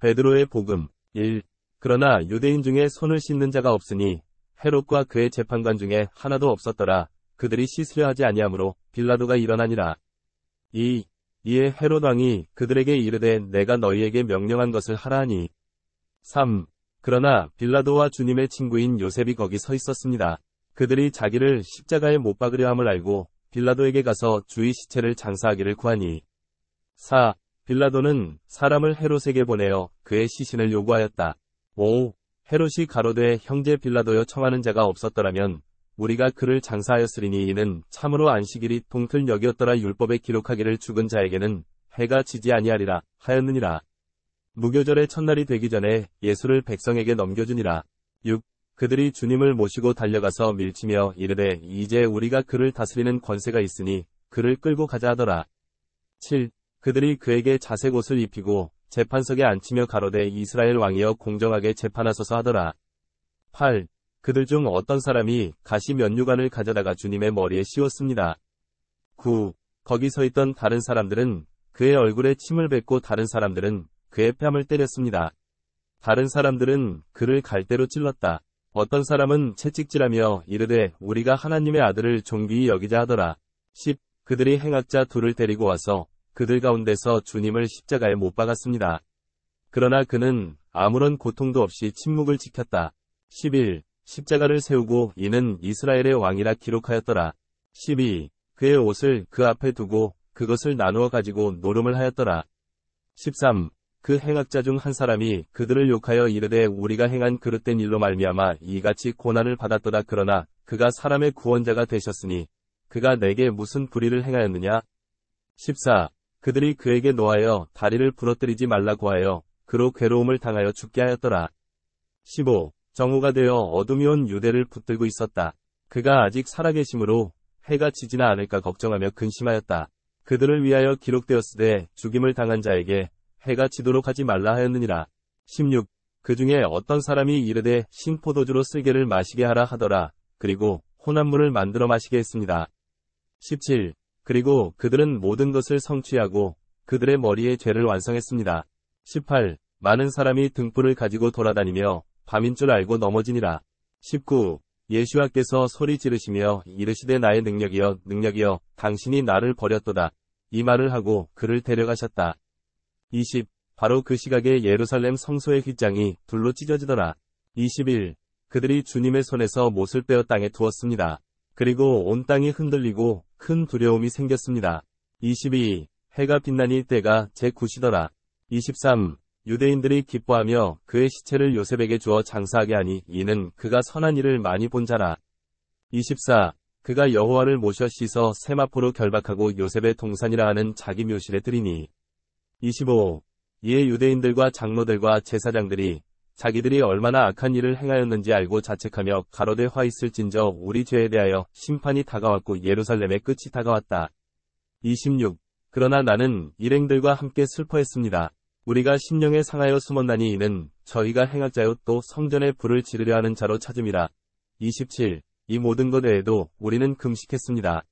베드로의 복음 1. 그러나 유대인 중에 손을 씻는 자가 없으니 헤롯과 그의 재판관 중에 하나도 없었더라. 그들이 씻으려 하지 아니하므로 빌라도가 일어나니라. 2. 이에 헤롯 왕이 그들에게 이르되 내가 너희에게 명령한 것을 하라니 3. 그러나 빌라도와 주님의 친구인 요셉이 거기 서 있었습니다. 그들이 자기를 십자가에 못 박으려 함을 알고 빌라도에게 가서 주의 시체를 장사하기를 구하니. 4. 빌라도는 사람을 헤롯에게 보내어 그의 시신을 요구하였다. 오, 헤롯이 가로되 형제 빌라도여 청하는 자가 없었더라면 우리가 그를 장사하였으리니 이는 참으로 안식일이 통틀여이었더라 율법에 기록하기를 죽은 자에게는 해가 지지 아니하리라 하였느니라. 무교절의 첫날이 되기 전에 예수를 백성에게 넘겨주니라. 6. 그들이 주님을 모시고 달려가서 밀치며 이르되 이제 우리가 그를 다스리는 권세가 있으니 그를 끌고 가자 하더라. 7. 그들이 그에게 자색 옷을 입히고 재판석에 앉히며 가로되 이스라엘 왕이여 공정하게 재판하소서 하더라. 8. 그들 중 어떤 사람이 가시 면류관을 가져다가 주님의 머리에 씌웠습니다. 9. 거기 서 있던 다른 사람들은 그의 얼굴에 침을 뱉고 다른 사람들은 그의 뺨을 때렸습니다. 다른 사람들은 그를 갈대로 찔렀다. 어떤 사람은 채찍질하며 이르되 우리가 하나님의 아들을 종기히 여기자 하더라. 10. 그들이 행악자 둘을 데리고 와서 그들 가운데서 주님을 십자가에 못 박았습니다. 그러나 그는 아무런 고통도 없이 침묵을 지켰다. 11. 십자가를 세우고 이는 이스라엘의 왕이라 기록하였더라. 12. 그의 옷을 그 앞에 두고 그것을 나누어 가지고 노름을 하였더라. 13. 그 행악자 중 한 사람이 그들을 욕하여 이르되 우리가 행한 그릇된 일로 말미암아 이같이 고난을 받았더라 그러나 그가 사람의 구원자가 되셨으니 그가 내게 무슨 불의를 행하였느냐? 14. 그들이 그에게 노하여 다리를 부러뜨리지 말라고 하여 그로 괴로움을 당하여 죽게 하였더라. 15. 정오가 되어 어둠이 온 유대를 붙들고 있었다. 그가 아직 살아계심으로 해가 지지나 않을까 걱정하며 근심하였다. 그들을 위하여 기록되었으되 죽임을 당한 자에게 해가 지도록 하지 말라 하였느니라. 16. 그 중에 어떤 사람이 이르되 신포도주로 쓸개를 마시게 하라 하더라. 그리고 혼합물을 만들어 마시게 했습니다. 17. 그리고 그들은 모든 것을 성취하고 그들의 머리에 죄를 완성했습니다. 18. 많은 사람이 등불을 가지고 돌아다니며 밤인 줄 알고 넘어지니라. 19. 예수와께서 소리 지르시며 이르시되 나의 능력이여 능력이여 당신이 나를 버렸도다. 이 말을 하고 그를 데려가셨다. 20. 바로 그 시각에 예루살렘 성소의 휘장이 둘로 찢어지더라. 21. 그들이 주님의 손에서 못을 빼어 땅에 두었습니다. 그리고 온 땅이 흔들리고 큰 두려움이 생겼습니다. 22. 해가 빛나니 때가 제9시더라. 23. 유대인들이 기뻐하며 그의 시체를 요셉에게 주어 장사하게 하니 이는 그가 선한 일을 많이 본 자라. 24. 그가 여호와를 모셔 씻어 세마포로 결박하고 요셉의 동산이라 하는 자기 묘실에 들이니. 25. 이에 유대인들과 장로들과 제사장들이 자기들이 얼마나 악한 일을 행하였는지 알고 자책하며 가로되 화 있을진저 우리 죄에 대하여 심판이 다가왔고 예루살렘의 끝이 다가왔다. 26. 그러나 나는 일행들과 함께 슬퍼했습니다. 우리가 심령에 상하여 숨었나니 이는 저희가 행악자요 또 성전에 불을 지르려 하는 자로 찾음이라. 27. 이 모든 것 외에도 우리는 금식했습니다.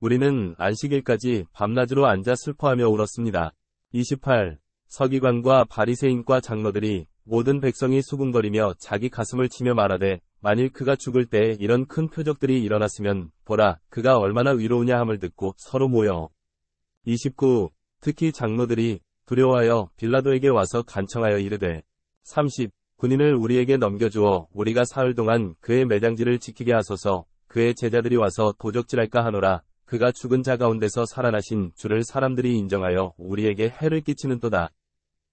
우리는 안식일까지 밤낮으로 앉아 슬퍼하며 울었습니다. 28. 서기관과 바리새인과 장로들이 모든 백성이 수군거리며 자기 가슴을 치며 말하되 만일 그가 죽을 때 이런 큰 표적들이 일어났으면 보라 그가 얼마나 위로우냐 함을 듣고 서로 모여 29. 특히 장로들이 두려워하여 빌라도에게 와서 간청하여 이르되 30. 군인을 우리에게 넘겨주어 우리가 사흘 동안 그의 매장지를 지키게 하소서 그의 제자들이 와서 도적질할까 하노라 그가 죽은 자 가운데서 살아나신 주를 사람들이 인정하여 우리에게 해를 끼치는또다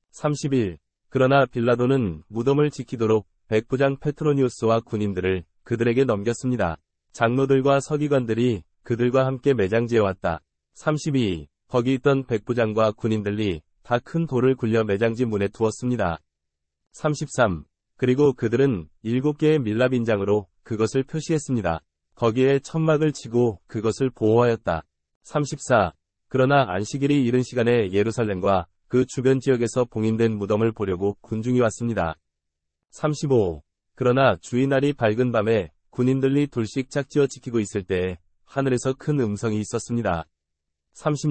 31. 그러나 빌라도는 무덤을 지키도록 백부장 페트로니우스와 군인들을 그들에게 넘겼습니다. 장로들과 서기관들이 그들과 함께 매장지에왔다. 32. 거기 있던 백부장과 군인들이 다 큰 돌을 굴려 매장지 문에 두었습니다. 33. 그리고 그들은 일곱 개의 밀랍인장으로 그것을 표시했습니다. 거기에 천막을 치고 그것을 보호하였다. 34. 그러나 안식일이 이른 시간에 예루살렘과 그 주변 지역에서 봉인된 무덤을 보려고 군중이 왔습니다. 35. 그러나 주의날이 밝은 밤에 군인들이 돌씩 짝지어 지키고 있을 때 하늘에서 큰 음성이 있었습니다.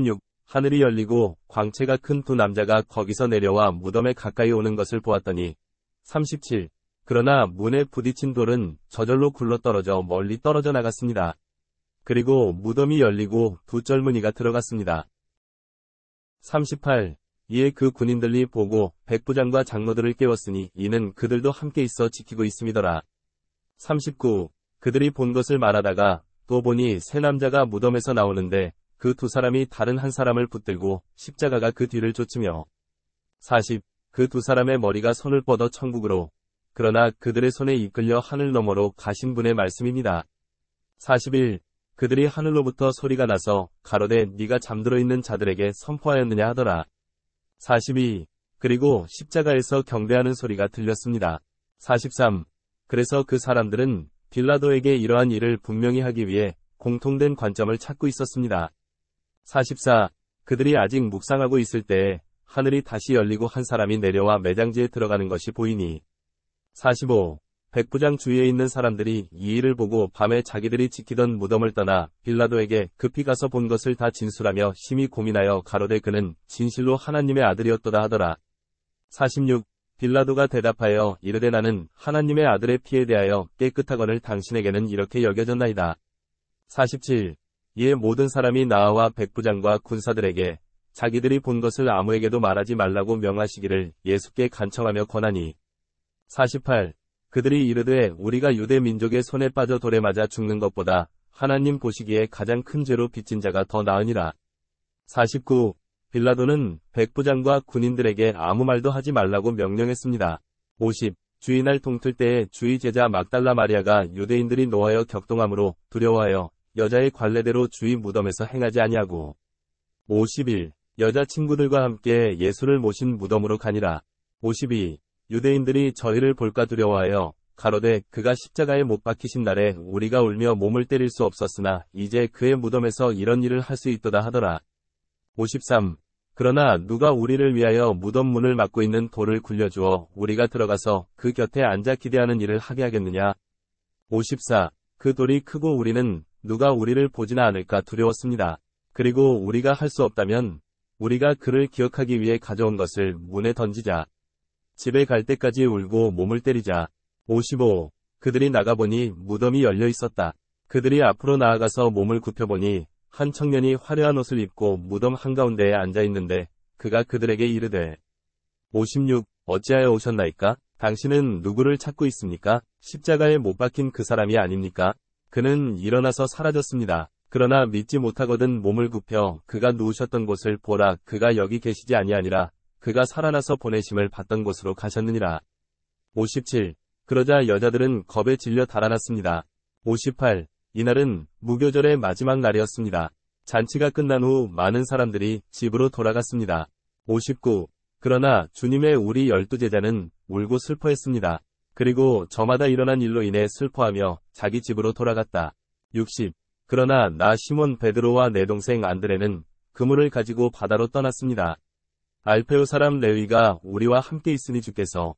36. 하늘이 열리고 광채가 큰 두 남자가 거기서 내려와 무덤에 가까이 오는 것을 보았더니 37. 그러나 문에 부딪힌 돌은 저절로 굴러떨어져 멀리 떨어져 나갔습니다. 그리고 무덤이 열리고 두 젊은이가 들어갔습니다. 38. 이에 그 군인들이 보고 백부장과 장로들을 깨웠으니 이는 그들도 함께 있어 지키고 있음이더라. 39. 그들이 본 것을 말하다가 또 보니 세 남자가 무덤에서 나오는데 그 두 사람이 다른 한 사람을 붙들고 십자가가 그 뒤를 쫓으며 40. 그 두 사람의 머리가 손을 뻗어 천국으로 그러나 그들의 손에 이끌려 하늘 너머로 가신 분의 말씀입니다. 41. 그들이 하늘로부터 소리가 나서 가로되 네가 잠들어 있는 자들에게 선포하였느냐 하더라. 42. 그리고 십자가에서 경대하는 소리가 들렸습니다. 43. 그래서 그 사람들은 빌라도에게 이러한 일을 분명히 하기 위해 공통된 관점을 찾고 있었습니다. 44. 그들이 아직 묵상하고 있을 때에 하늘이 다시 열리고 한 사람이 내려와 매장지에 들어가는 것이 보이니. 45. 백부장 주위에 있는 사람들이 이 일을 보고 밤에 자기들이 지키던 무덤을 떠나 빌라도에게 급히 가서 본 것을 다 진술하며 심히 고민하여 가로되 그는 진실로 하나님의 아들이었도다 하더라. 46. 빌라도가 대답하여 이르되 나는 하나님의 아들의 피에 대하여 깨끗하건을 당신에게는 이렇게 여겨졌나이다. 47. 이에 모든 사람이 나와 백부장과 군사들에게 자기들이 본 것을 아무에게도 말하지 말라고 명하시기를 예수께 간청하며 권하니. 48. 그들이 이르되 우리가 유대 민족의 손에 빠져 돌에 맞아 죽는 것보다 하나님 보시기에 가장 큰 죄로 빚진 자가 더 나으니라. 49. 빌라도는 백부장과 군인들에게 아무 말도 하지 말라고 명령했습니다. 50. 주인날 동틀 때에 주의 제자 막달라 마리아가 유대인들이 노하여 격동함으로 두려워하여 여자의 관례대로 주의 무덤에서 행하지 아니하고 51. 여자 친구들과 함께 예수를 모신 무덤으로 가니라. 52. 유대인들이 저희를 볼까 두려워하여 가로되 그가 십자가에 못 박히신 날에 우리가 울며 몸을 때릴 수 없었으나 이제 그의 무덤에서 이런 일을 할 수 있도다 하더라. 53. 그러나 누가 우리를 위하여 무덤 문을 막고 있는 돌을 굴려주어 우리가 들어가서 그 곁에 앉아 기대하는 일을 하게 하겠느냐. 54. 그 돌이 크고 우리는 누가 우리를 보지나 않을까 두려웠습니다. 그리고 우리가 할 수 없다면 우리가 그를 기억하기 위해 가져온 것을 문에 던지자. 집에 갈 때까지 울고 몸을 때리자. 55. 그들이 나가보니 무덤이 열려 있었다. 그들이 앞으로 나아가서 몸을 굽혀보니 한 청년이 화려한 옷을 입고 무덤 한가운데에 앉아있는데 그가 그들에게 이르되 56. 어찌하여 오셨나이까? 당신은 누구를 찾고 있습니까? 십자가에 못 박힌 그 사람이 아닙니까? 그는 일어나서 사라졌습니다. 그러나 믿지 못하거든 몸을 굽혀 그가 누우셨던 곳을 보라 그가 여기 계시지 아니하니라. 그가 살아나서 보내심을 받던 곳으로 가셨느니라. 57. 그러자 여자들은 겁에 질려 달아났습니다. 58. 이날은 무교절의 마지막 날이었습니다. 잔치가 끝난 후 많은 사람들이 집으로 돌아갔습니다. 59. 그러나 주님의 우리 열두 제자는 울고 슬퍼했습니다. 그리고 저마다 일어난 일로 인해 슬퍼하며 자기 집으로 돌아갔다. 60. 그러나 나 시몬 베드로와 내 동생 안드레는 그물을 가지고 바다로 떠났습니다. 알페오 사람 레위가 우리와 함께 있으니 주께서